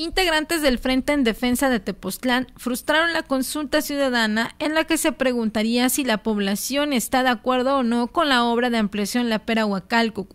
Integrantes del Frente en Defensa de Tepoztlán frustraron la consulta ciudadana en la que se preguntaría si la población está de acuerdo o no con la obra de ampliación La Pera Huacalco,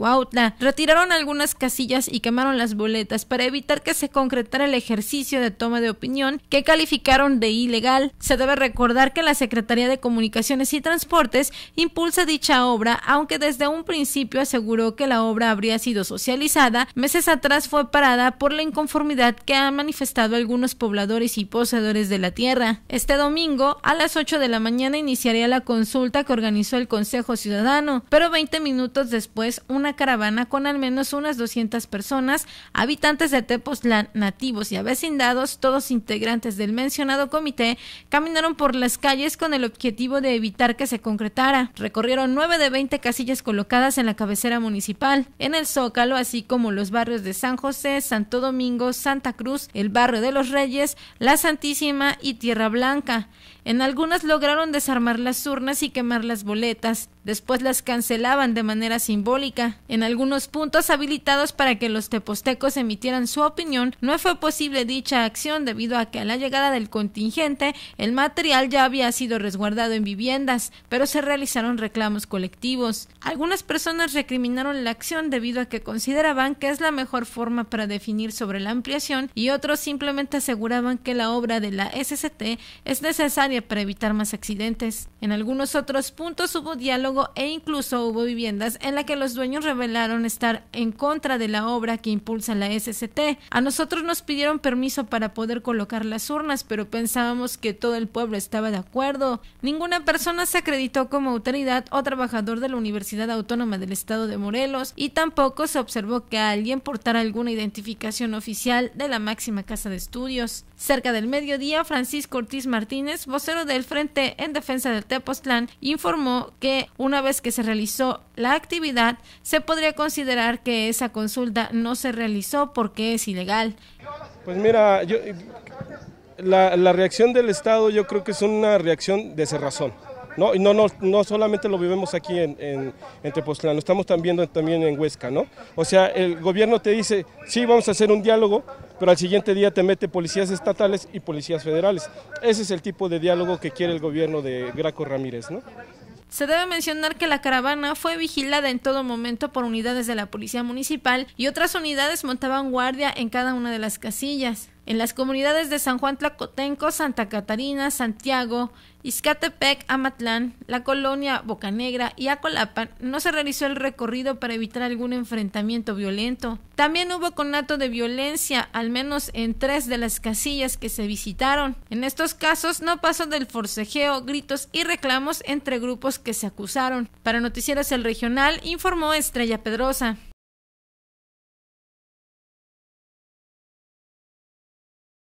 Retiraron algunas casillas y quemaron las boletas para evitar que se concretara el ejercicio de toma de opinión que calificaron de ilegal. Se debe recordar que la Secretaría de Comunicaciones y Transportes impulsa dicha obra, aunque desde un principio aseguró que la obra habría sido socializada, meses atrás fue parada por la inconformidad que han manifestado algunos pobladores y poseedores de la tierra. Este domingo, a las 8 de la mañana, iniciaría la consulta que organizó el Consejo Ciudadano, pero 20 minutos después, una caravana con al menos unas 200 personas, habitantes de Tepoztlán, nativos y avecindados, todos integrantes del mencionado comité, caminaron por las calles con el objetivo de evitar que se concretara. Recorrieron 9 de 20 casillas colocadas en la cabecera municipal, en el Zócalo, así como los barrios de San José, Santo Domingo, Santa Cruz, el barrio de los Reyes, La Santísima y Tierra Blanca. En algunas lograron desarmar las urnas y quemar las boletas, después las cancelaban de manera simbólica. En algunos puntos habilitados para que los tepostecos emitieran su opinión, no fue posible dicha acción debido a que a la llegada del contingente el material ya había sido resguardado en viviendas, pero se realizaron reclamos colectivos. Algunas personas recriminaron la acción debido a que consideraban que es la mejor forma para definir sobre la ampliación y otros simplemente aseguraban que la obra de la SCT es necesaria para evitar más accidentes. En algunos otros puntos hubo diálogo e incluso hubo viviendas en la que los dueños revelaron estar en contra de la obra que impulsa la SST. A nosotros nos pidieron permiso para poder colocar las urnas, pero pensábamos que todo el pueblo estaba de acuerdo. Ninguna persona se acreditó como autoridad o trabajador de la Universidad Autónoma del Estado de Morelos y tampoco se observó que alguien portara alguna identificación oficial de la máxima casa de estudios. Cerca del mediodía, Francisco Ortiz Martínez, voz del Frente en Defensa del Tepoztlán informó que una vez que se realizó la actividad, se podría considerar que esa consulta no se realizó porque es ilegal. Pues mira, la, la, reacción del Estado yo creo que es una reacción de cerrazón. No, no, no, no solamente lo vivimos aquí en, en, Tepoztlán, lo estamos también, también en Huesca, ¿no? O sea, el gobierno te dice, sí, vamos a hacer un diálogo, pero al siguiente día te mete policías estatales y policías federales. Ese es el tipo de diálogo que quiere el gobierno de Graco Ramírez, ¿no? Se debe mencionar que la caravana fue vigilada en todo momento por unidades de la Policía Municipal y otras unidades montaban guardia en cada una de las casillas. En las comunidades de San Juan Tlacotenco, Santa Catarina, Santiago, Izcatepec, Amatlán, la colonia Bocanegra y Acolapan no se realizó el recorrido para evitar algún enfrentamiento violento. También hubo conato de violencia, al menos en tres de las casillas que se visitaron. En estos casos no pasó del forcejeo, gritos y reclamos entre grupos que se acusaron. Para Noticieros El Regional informó Estrella Pedrosa.